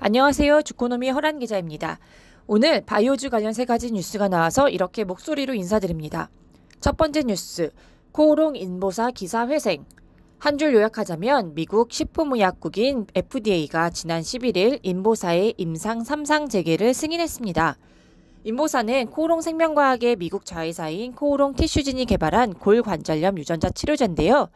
안녕하세요. 주코노미 허란 기자입니다. 오늘 바이오주 관련 세 가지 뉴스가 나와서 이렇게 목소리로 인사드립니다. 첫 번째 뉴스, 코오롱 인보사 기사 회생. 한 줄 요약하자면 미국 식품의약국인 FDA가 지난 11일 인보사의 임상 3상 재개를 승인했습니다. 인보사는 코오롱 생명과학의 미국 자회사인 코오롱 티슈진이 개발한 골관절염 유전자 치료제인데요.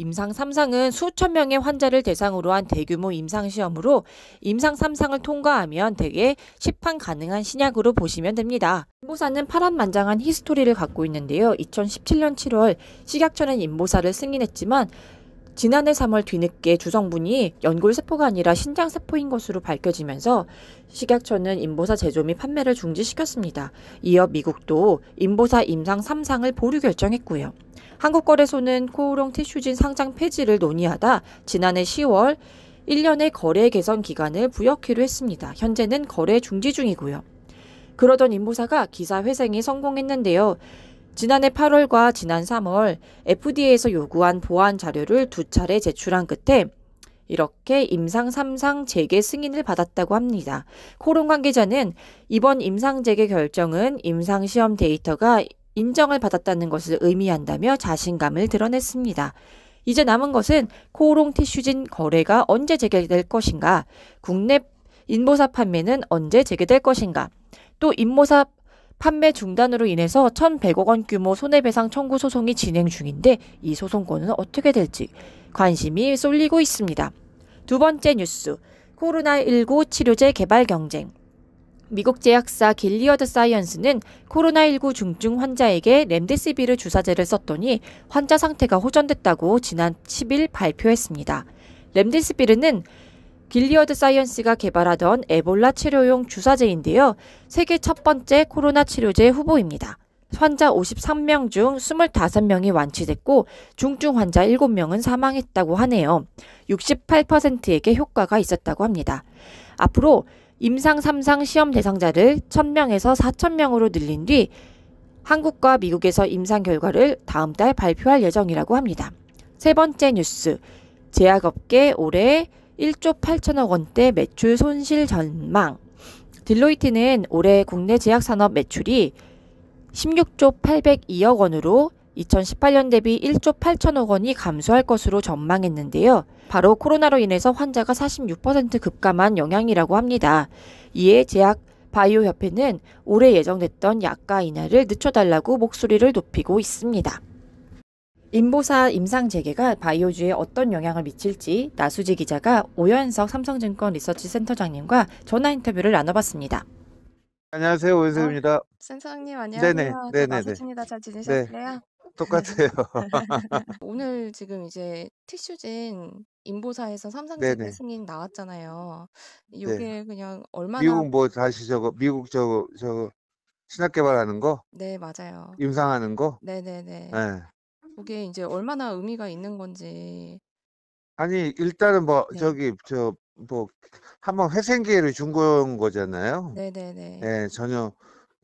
임상 3상은 수천 명의 환자를 대상으로 한 대규모 임상 시험으로 임상 3상을 통과하면 대개 시판 가능한 신약으로 보시면 됩니다. 인보사는 파란만장한 히스토리를 갖고 있는데요. 2017년 7월 식약처는 인보사를 승인했지만 지난해 3월 뒤늦게 주성분이 연골세포가 아니라 신장세포인 것으로 밝혀지면서 식약처는 임보사 제조 및 판매를 중지시켰습니다. 이어 미국도 임보사 임상 3상을 보류 결정했고요. 한국거래소는 코오롱 티슈진 상장 폐지를 논의하다 지난해 10월 1년의 거래 개선 기간을 부역키로 했습니다. 현재는 거래 중지 중이고요. 그러던 임보사가 기사 회생에 성공했는데요. 지난해 8월과 지난 3월 FDA에서 요구한 보안 자료를 두 차례 제출한 끝에 이렇게 임상 3상 재개 승인을 받았다고 합니다. 코론 관계자는 이번 임상 재개 결정은 임상 시험 데이터가 인정을 받았다는 것을 의미한다며 자신감을 드러냈습니다. 이제 남은 것은 코오롱 티슈진 거래가 언제 재개될 것인가, 국내 인모사 판매는 언제 재개될 것인가, 또 인모사 판매 중단으로 인해서 1,100억 원 규모 손해배상 청구 소송이 진행 중인데 이 소송권은 어떻게 될지 관심이 쏠리고 있습니다. 두 번째 뉴스. 코로나19 치료제 개발 경쟁. 미국 제약사 길리어드 사이언스는 코로나19 중증 환자에게 렘데시비르 주사제를 썼더니 환자 상태가 호전됐다고 지난 10일 발표했습니다. 렘데시비르는 길리어드 사이언스가 개발하던 에볼라 치료용 주사제인데요. 세계 첫 번째 코로나 치료제 후보입니다. 환자 53명 중 25명이 완치됐고 중증 환자 7명은 사망했다고 하네요. 68%에게 효과가 있었다고 합니다. 앞으로 임상 3상 시험 대상자를 1000명에서 4000명으로 늘린 뒤 한국과 미국에서 임상 결과를 다음 달 발표할 예정이라고 합니다. 세 번째 뉴스. 제약업계 올해 1조 8천억 원대 매출 손실 전망. 딜로이트는 올해 국내 제약 산업 매출이 16조 802억 원으로 2018년 대비 1조 8천억 원이 감소할 것으로 전망했는데요. 바로 코로나로 인해서 환자가 46% 급감한 영향이라고 합니다. 이에 제약 바이오 협회는 올해 예정됐던 약가 인하를 늦춰달라고 목소리를 높이고 있습니다. 인보사 임상재개가 바이오주에 어떤 영향을 미칠지 나수지 기자가 오연석 삼성증권 리서치 센터장님과 전화 인터뷰를 나눠봤습니다. 안녕하세요. 오연석입니다. 어, 센터장님 안녕하세요. 네네. 네네. 나수지니다잘 지내셨어요? 네. 똑같아요. 오늘 지금 이제 티슈진 인보사에서 삼성증권 승인 나왔잖아요. 이게 네. 그냥 얼마나 미국 뭐 다시 저거 미국 저 저 신약 개발하는 거? 네 맞아요. 임상하는 거? 네네네. 네. 그게 이제 얼마나 의미가 있는 건지. 아니 일단은 뭐 네. 저기 저 뭐 한번 회생 기회를 준건 거잖아요. 네네네. 예, 전혀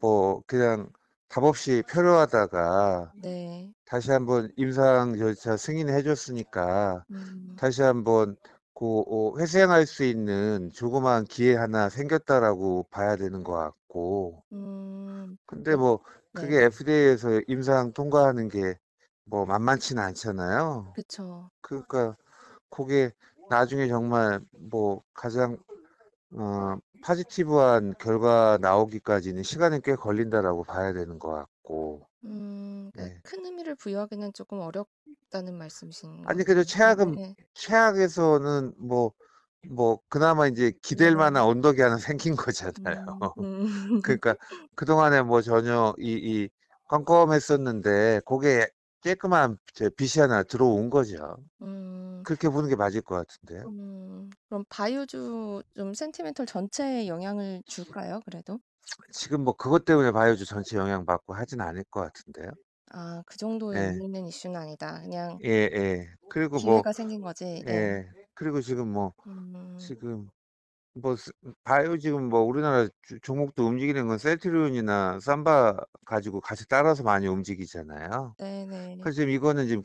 뭐 그냥 답 없이 표류하다가 네. 다시 한번 임상 절차 승인해 줬으니까 음. 다시 한번 그 회생할 수 있는 조그마한 기회 하나 생겼다라고 봐야 되는 것 같고. 음. 근데 뭐 네. 그게 FDA에서 임상 통과하는 게뭐 만만치는 않잖아요. 그쵸. 그러니까 그게 나중에 정말 뭐 가장 어파지티브한 결과 나오기까지는 시간이 꽤 걸린다라고 봐야 되는 것 같고. 음, 네. 큰 의미를 부여하기는 조금 어렵다는 말씀이신 아니 그래도 최악은 네. 최악에서는 뭐뭐 뭐 그나마 이제 기댈 만한 음. 언덕이 하나 생긴 거잖아요. 음, 음. 그러니까 그동안에 뭐 전혀 이이 깜깜했었는데 그게 깨끗한 빛이 하나 들어온 거죠. 음. 그렇게 보는 게 맞을 것 같은데. 음. 그럼 바이오주 좀 센티멘털 전체에 영향을 줄까요? 그래도? 지금 뭐 그것 때문에 바이오주 전체 영향받고 하진 않을 것 같은데요. 아, 그 정도의 예. 의미 있는 이슈는 아니다. 그냥 예, 예. 그리고 뭐 기회가 생긴 거지. 네. 예. 그리고 지금 뭐 음. 지금 뭐스 봐요. 지금 뭐 우리나라 종목도 움직이는 건 셀트리온이나 삼바 가지고 같이 따라서 많이 움직이잖아요. 네네. 그래서 지금 이거는 지금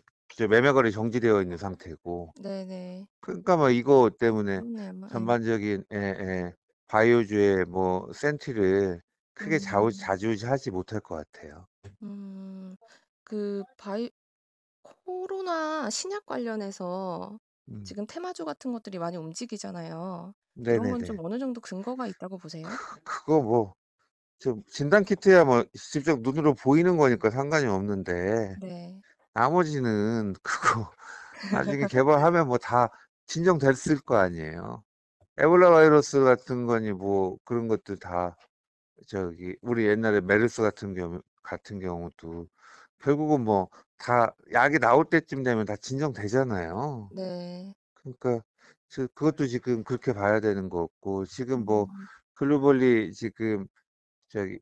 매매 거래 정지되어 있는 상태고 네네. 그러니까 뭐 이거 때문에 그 전반적인 예예. 예. 바이오주의 뭐 센티를 크게 좌우 음. 좌지우하지 못할 것 같아요. 음. 그 바이 코로나 신약 관련해서 음. 지금 테마주 같은 것들이 많이 움직이잖아요. 그런 건 좀 어느 정도 근거가 있다고 보세요? 그거뭐 좀 진단 키트야 뭐 직접 눈으로 보이는 거니까 상관이 없는데 네. 나머지는 그거 나중에 개발하면 뭐 다 진정됐을 거 아니에요. 에볼라 바이러스 같은 거니 뭐 그런 것들다 저기 우리 옛날에 메르스 같은 경우 같은 경우도 결국은 뭐다 약이 나올 때쯤 되면 다 진정되잖아요. 네. 그러니까 저- 그것도 지금 그렇게 봐야 되는 거고 지금 뭐 음. 글로벌리 지금 저기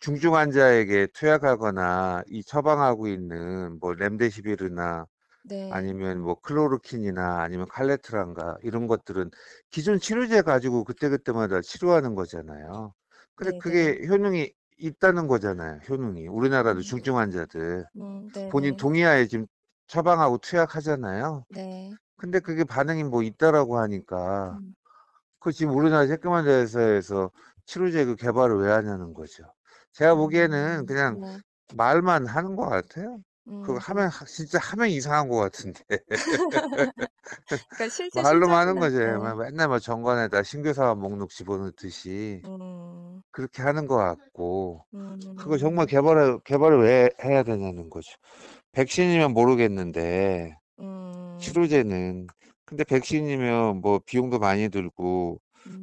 중증 환자에게 투약하거나 이 처방하고 있는 뭐 렘데시비르나 네. 아니면 뭐 클로로킨이나 아니면 칼레트란가 이런 것들은 기존 치료제 가지고 그때그때마다 치료하는 거잖아요. 근데 네네. 그게 효능이 있다는 거잖아요. 효능이. 우리나라도 음. 중증 환자들. 음, 본인 네. 동의하에 지금 처방하고 투약하잖아요. 네. 근데 그게 반응이 뭐 있다라고 하니까 음. 그 지금 우리나라 세금환자회사에서 치료제 그 개발을 왜 하냐는 거죠. 제가 보기에는 음, 그냥 네. 말만 하는 것 같아요. 음. 그거 음. 하면 진짜 하면 이상한 것 같은데 그러니까 실제 말로만 하는 거죠. 네. 맨날 막 뭐 정관에다 신규사업 목록 집어넣듯이 음. 그렇게 하는 것 같고 그거 음. 정말 개발을 개발을 왜 해야 되냐는 거죠. 백신이면 모르겠는데 음. 치료제는 근데 백신이면 뭐 비용도 많이 들고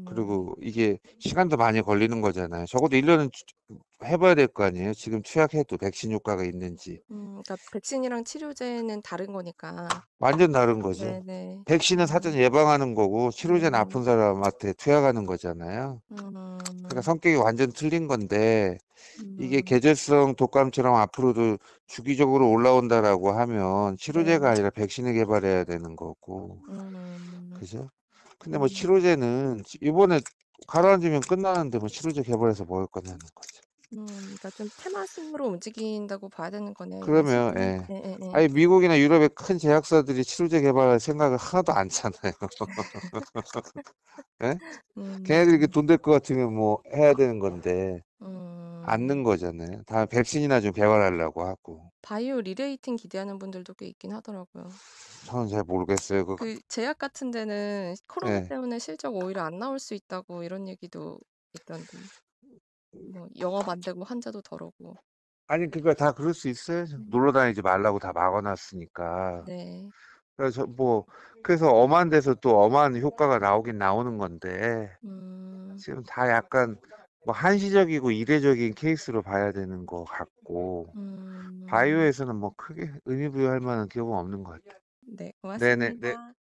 그리고 음. 이게 시간도 많이 걸리는 거잖아요. 적어도 1년은 해봐야 될 거 아니에요? 지금 투약해도 백신 효과가 있는지. 음, 그러니까 백신이랑 치료제는 다른 거니까. 완전 다른 거죠. 네네. 백신은 사전 음. 예방하는 거고 치료제는 음. 아픈 사람한테 투약하는 거잖아요. 그러니까 음. 성격이 완전 틀린 건데 이게 계절성 독감처럼 앞으로도 주기적으로 올라온다라고 하면 네. 치료제가 네. 아니라 백신을 개발해야 되는 거고. 음, 그죠? 근데 뭐 음, 치료제는 이번에 가라앉으면 끝나는데 뭐 치료제 개발해서 먹을 거냐는 거죠. 음 그러니까 좀 테마성으로 움직인다고 봐야 되는 거네요, 그러면 유니버스는. 음, 예. 예예예. 아니 미국이나 유럽의 큰 제약사들이 치료제 개발할 생각을 하나도 안 차나요. 예? 음, 걔네들이 이렇게 음. 돈될것 같으면 뭐 해야 되는 건데 음. 않는 음. 거잖아요. 다음에 백신이나 좀 개발하려고 하고. 바이오 리레이팅 기대하는 분들도 꽤 있긴 하더라고요. 저는 잘 모르겠어요. 그그 그 제약 같은 데는 코로나 예. 때문에 실적 오히려 안 나올 수 있다고 이런 얘기도 있던데. 뭐 영업 안 되고 환자도 덜오고. 아니 그러니까 다 그럴 수 있어요. 놀러 다니지 말라고 다 막아놨으니까. 네. 그래서 뭐 그래서 엄한 데서 또 엄한 효과가 나오긴 나오는 건데 음. 지금 다 약간 뭐 한시적이고 이례적인 케이스로 봐야 되는 것 같고 음. 바이오에서는 뭐 크게 의미 부여할 만한 기업은 없는 것 같아요. 네, 네네 네. 고맙습니다.